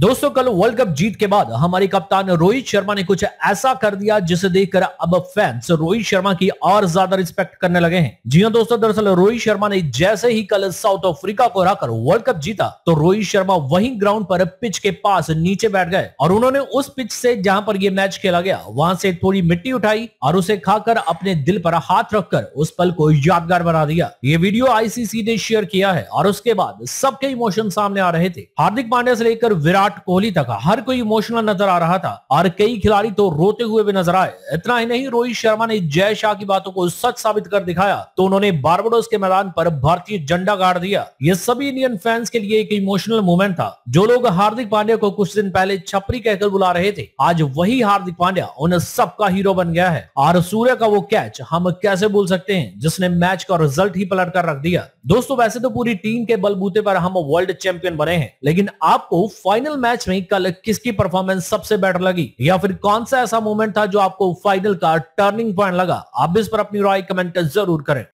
दोस्तों कल world cup जीत के बाद हमारे कप्तान रोहित शर्मा ने कुछ ऐसा कर दिया जिसे देखकर अब फैंस रोहित शर्मा की और ज्यादा रिस्पेक्ट करने लगे हैं जी हां दोस्तों दरअसल रोहित शर्मा ने जैसे ही कल साउथ अफ्रीका को हराकर वर्ल्ड कप जीता तो रोहित शर्मा वहीं ग्राउंड पर पिच के पास नीचे बैठ गए और उन्होंने उस पिच से जहां पर यह मैच खेला गया वहां से थोड़ी मिट्टी उठाई और उसे खाकर अपने दिल पर हाथ रखकर उस पल को यादगार बना दिया ये वीडियो आईसीसी ने शेयर किया है और उसके बाद सबके इमोशन सामने आ रहे थे हार्दिक पांड्या से लेकर विराट विराट कोहली तक हर कोई इमोशनल नजर आ रहा था और कई खिलाड़ी तो रोते हुए भी नजर आए इतना ही नहीं रोहित शर्मा ने जय शाह की बातों को सच साबित कर दिखाया तो उन्होंने बारबडोस के मैदान पर भारतीय झंडा गाड़ दिया ये सभी इंडियन फैंस के लिए एक इमोशनल मोमेंट था जो लोग हार्दिक पांड्या को कुछ दिन पहले छपरी कहकर बुला रहे थे आज वही हार्दिक पांड्या उन सबका हीरो बन गया है और सूर्य का वो कैच हम कैसे बोल सकते हैं जिसने मैच का रिजल्ट ही पलट कर रख दिया दोस्तों वैसे तो पूरी टीम के बलबूते पर हम वर्ल्ड चैंपियन बने हैं लेकिन आपको फाइनल फाइनल मैच में कल किसकी परफॉर्मेंस सबसे बेटर लगी या फिर कौन सा ऐसा मोमेंट था जो आपको फाइनल का टर्निंग पॉइंट लगा आप इस पर अपनी राय कमेंट जरूर करें